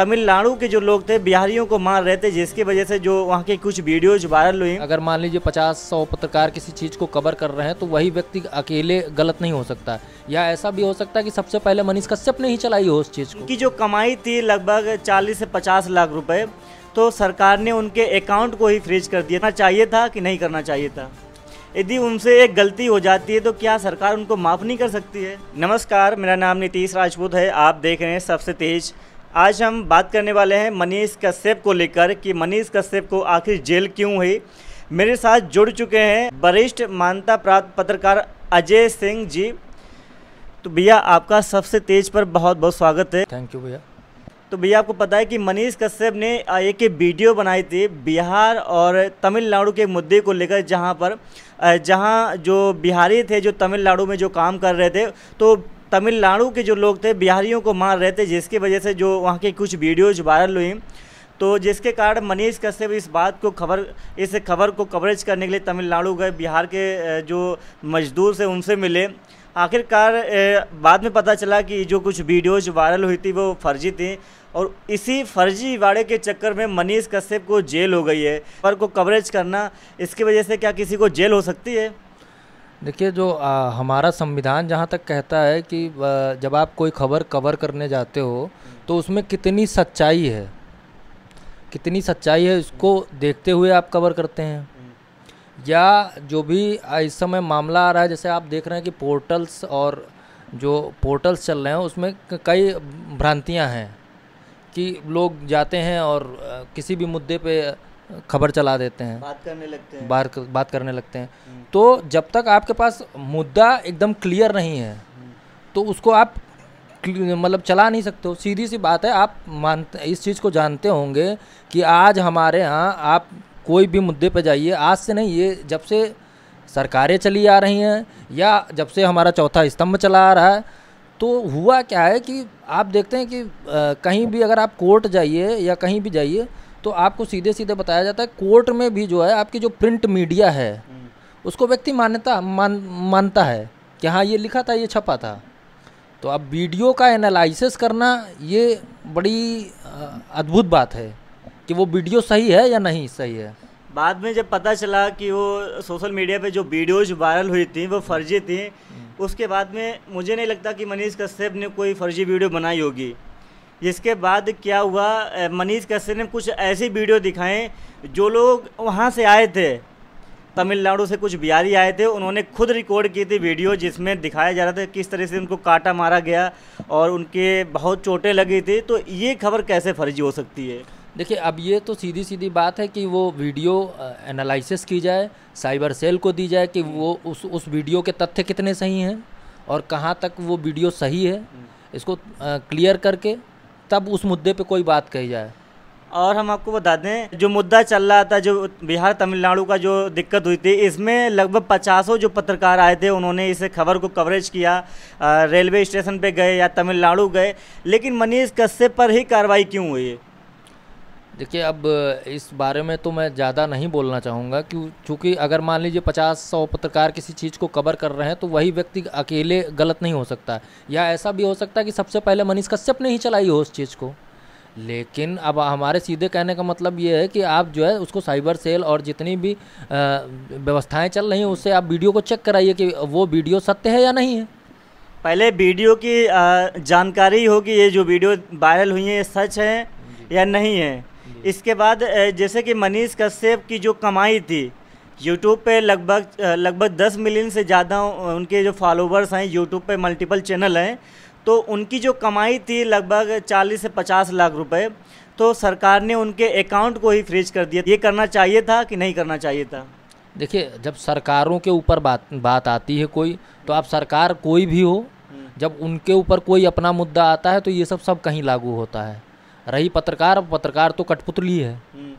तमिलनाडु के जो लोग थे बिहारियों को मार रहे थे जिसकी वजह से जो वहाँ के कुछ वीडियोज वायरल हुई अगर मान लीजिए पचास सौ पत्रकार किसी चीज़ को कवर कर रहे हैं तो वही व्यक्ति अकेले गलत नहीं हो सकता या ऐसा भी हो सकता है कि सबसे पहले मनीष कश्यप ने ही चलाई हो उस चीज़ को की जो कमाई थी लगभग चालीस से पचास लाख रुपए तो सरकार ने उनके अकाउंट को ही फ्रीज कर दिया चाहिए था कि नहीं करना चाहिए था यदि उनसे एक गलती हो जाती है तो क्या सरकार उनको माफ़ नहीं कर सकती है नमस्कार मेरा नाम नीतीश राजपूत है आप देख रहे हैं सबसे तेज़ आज हम बात करने वाले हैं मनीष कश्यप को लेकर कि मनीष कश्यप को आखिर जेल क्यों हुई मेरे साथ जुड़ चुके हैं वरिष्ठ मान्यता प्राप्त पत्रकार अजय सिंह जी तो भैया आपका सबसे तेज पर बहुत बहुत स्वागत है थैंक यू भैया तो भैया आपको पता है कि मनीष कश्यप ने एक वीडियो बनाई थी बिहार और तमिलनाडु के मुद्दे को लेकर जहां पर जहां जो बिहारी थे जो तमिलनाडु में जो काम कर रहे थे तो तमिलनाडु के जो लोग थे बिहारियों को मार रहे थे जिसकी वजह से जो वहाँ के कुछ वीडियोज वायरल हुई तो जिसके कारण मनीष कश्यप इस बात को खबर इस खबर को कवरेज करने के लिए तमिलनाडु गए बिहार के जो मजदूर से उनसे मिले आखिरकार बाद में पता चला कि जो कुछ वीडियोज वायरल हुई थी वो फर्जी थी और इसी फर्जी वाड़े के चक्कर में मनीष कश्यप को जेल हो गई है पर को कवरेज करना इसकी वजह से क्या किसी को जेल हो सकती है देखिए जो आ, हमारा संविधान जहाँ तक कहता है कि जब आप कोई खबर कवर करने जाते हो तो उसमें कितनी सच्चाई है कितनी सच्चाई है इसको देखते हुए आप कवर करते हैं या जो भी इस समय मामला आ रहा है जैसे आप देख रहे हैं कि पोर्टल्स और जो पोर्टल्स चल रहे हैं उसमें कई भ्रांतियाँ हैं कि लोग जाते हैं और किसी भी मुद्दे पे खबर चला देते हैं बात करने लगते हैं बात बात करने लगते हैं हम्म। तो जब तक आपके पास मुद्दा एकदम क्लियर नहीं है हम्म। तो उसको आप मतलब चला नहीं सकते हो सीधी सी बात है आप मानते इस चीज़ को जानते होंगे कि आज हमारे यहाँ आप कोई भी मुद्दे पर जाइए आज से नहीं ये जब से सरकारें चली आ रही हैं या जब से हमारा चौथा स्तंभ चला आ रहा है तो हुआ क्या है कि आप देखते हैं कि आ, कहीं भी अगर आप कोर्ट जाइए या कहीं भी जाइए तो आपको सीधे सीधे बताया जाता है कोर्ट में भी जो है आपकी जो प्रिंट मीडिया है हम्म। उसको व्यक्ति मान्यता मान मानता है कि हाँ ये लिखा था ये छपा था तो अब वीडियो का एनालिसिस करना ये बड़ी अद्भुत बात है कि वो वीडियो सही है या नहीं सही है बाद में जब पता चला कि वो सोशल मीडिया पे जो वीडियोज वायरल हुई थी वो फर्जी थी हम्म। उसके बाद में मुझे नहीं लगता कि मनीष कश्यप ने कोई फर्जी वीडियो बनाई होगी जिसके बाद क्या हुआ मनीष कश्यप ने कुछ ऐसी वीडियो दिखाएं जो लोग वहाँ से आए थे तमिलनाडु से कुछ बिहारी आए थे उन्होंने खुद रिकॉर्ड की थी वीडियो जिसमें दिखाया जा रहा था किस तरह से उनको काटा मारा गया और उनके बहुत चोटें लगी थी तो ये खबर कैसे फर्जी हो सकती है देखिए अब ये तो सीधी सीधी बात है कि वो वीडियो एनालिसिस की जाए साइबर सेल को दी जाए कि वो उस उस वीडियो के तथ्य कितने सही हैं और कहाँ तक वो वीडियो सही है हम्म। इसको क्लियर करके तब उस मुद्दे पे कोई बात कही जाए और हम आपको बता दें जो मुद्दा चल रहा था जो बिहार तमिलनाडु का जो दिक्कत हुई थी इसमें लगभग पचासों जो पत्रकार आए थे उन्होंने इस खबर को कवरेज किया रेलवे स्टेशन पे गए या तमिलनाडु गए लेकिन मनीष कश्यप पर ही कार्रवाई क्यों हुई है देखिए अब इस बारे में तो मैं ज़्यादा नहीं बोलना चाहूँगा क्यों चूँकि अगर मान लीजिए पचास सौ पत्रकार किसी चीज़ को कवर कर रहे हैं तो वही व्यक्ति अकेले गलत नहीं हो सकता या ऐसा भी हो सकता है कि सबसे पहले मनीष कश्यप ने ही चलाई हो उस चीज़ को लेकिन अब हमारे सीधे कहने का मतलब ये है कि आप जो है उसको साइबर सेल और जितनी भी व्यवस्थाएं चल रही हैं उससे आप वीडियो को चेक कराइए कि वो वीडियो सत्य है या नहीं है पहले वीडियो की जानकारी होगी ये जो वीडियो वायरल हुई है ये सच है या नहीं है इसके बाद जैसे कि मनीष कश्यप की जो कमाई थी यूट्यूब पे लगभग लगभग दस मिलियन से ज़्यादा उनके जो फॉलोवर्स हैं यूट्यूब पे मल्टीपल चैनल हैं तो उनकी जो कमाई थी लगभग चालीस से पचास लाख रुपए तो सरकार ने उनके अकाउंट को ही फ्रीज कर दिया ये करना चाहिए था कि नहीं करना चाहिए था देखिए जब सरकारों के ऊपर बात बात आती है कोई तो आप सरकार कोई भी हो हम्म। जब उनके ऊपर कोई अपना मुद्दा आता है तो ये सब सब कहीं लागू होता है रही पत्रकार पत्रकार तो कठपुतली है हम्म।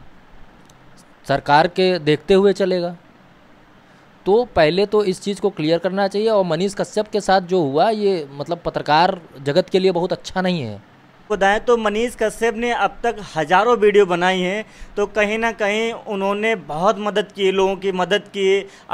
सरकार के देखते हुए चलेगा तो पहले तो इस चीज़ को क्लियर करना चाहिए और मनीष कश्यप के साथ जो हुआ ये मतलब पत्रकार जगत के लिए बहुत अच्छा नहीं है बताएं तो मनीष कश्यप ने अब तक हज़ारों वीडियो बनाई हैं तो कहीं ना कहीं उन्होंने बहुत मदद की लोगों की मदद की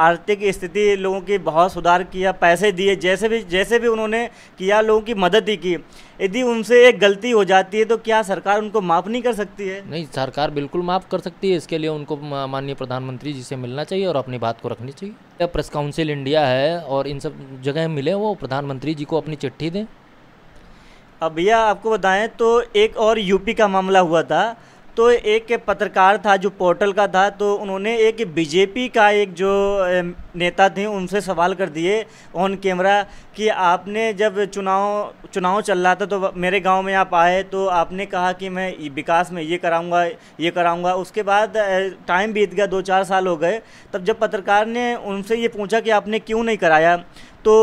आर्थिक स्थिति लोगों की बहुत सुधार किया पैसे दिए जैसे भी जैसे भी उन्होंने किया लोगों की मदद ही की यदि उनसे एक गलती हो जाती है तो क्या सरकार उनको माफ़ नहीं कर सकती है नहीं सरकार बिल्कुल माफ़ कर सकती है इसके लिए उनको माननीय प्रधानमंत्री जी से मिलना चाहिए और अपनी बात को रखनी चाहिए प्रेस काउंसिल इंडिया है और इन सब जगह मिले वो प्रधानमंत्री जी को अपनी चिट्ठी दें अब भैया आपको बताएं तो एक और यूपी का मामला हुआ था तो एक पत्रकार था जो पोर्टल का था तो उन्होंने एक बीजेपी का एक जो नेता थे उनसे सवाल कर दिए ऑन कैमरा कि आपने जब चुनाव चुनाव चल रहा था तो मेरे गांव में आप आए तो आपने कहा कि मैं विकास में ये कराऊंगा ये कराऊंगा उसके बाद टाइम बीत गया दो चार साल हो गए तब जब पत्रकार ने उनसे ये पूछा कि आपने क्यों नहीं कराया तो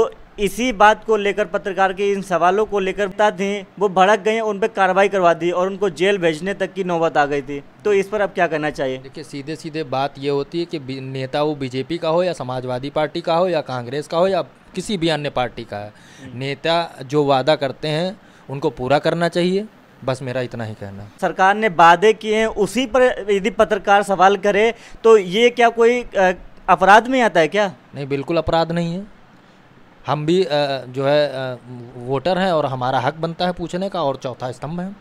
इसी बात को लेकर पत्रकार के इन सवालों को लेकर बता दें वो भड़क गए उन पर कार्रवाई करवा दी और उनको जेल भेजने तक की नौबत आ गई थी तो इस पर अब क्या करना चाहिए देखिए सीधे सीधे बात ये होती है कि नेता वो बीजेपी का हो या समाजवादी पार्टी का हो या कांग्रेस का हो या किसी भी अन्य पार्टी का है हम्म। नेता जो वादा करते हैं उनको पूरा करना चाहिए बस मेरा इतना ही कहना सरकार ने वादे किए हैं उसी पर यदि पत्रकार सवाल करे तो ये क्या कोई अपराध में आता है क्या नहीं बिल्कुल अपराध नहीं है हम भी जो है वोटर हैं और हमारा हक बनता है पूछने का और चौथा स्तंभ है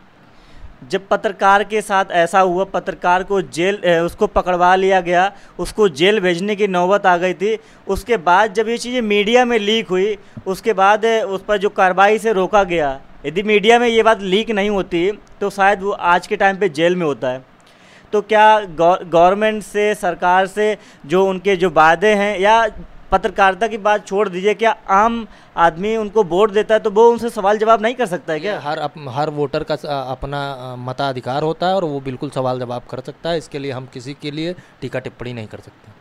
जब पत्रकार के साथ ऐसा हुआ पत्रकार को जेल उसको पकड़वा लिया गया उसको जेल भेजने की नौबत आ गई थी उसके बाद जब ये चीज़ें मीडिया में लीक हुई उसके बाद उस पर जो कार्रवाई से रोका गया यदि मीडिया में ये बात लीक नहीं होती तो शायद वो आज के टाइम पे जेल में होता है तो क्या गवर्नमेंट से सरकार से जो उनके जो वादे हैं या पत्रकारिता की बात छोड़ दीजिए क्या आम आदमी उनको वोट देता है तो वो उनसे सवाल जवाब नहीं कर सकता है क्या हर अप, हर वोटर का अपना मताधिकार होता है और वो बिल्कुल सवाल जवाब कर सकता है इसके लिए हम किसी के लिए टीका टिप्पणी नहीं कर सकते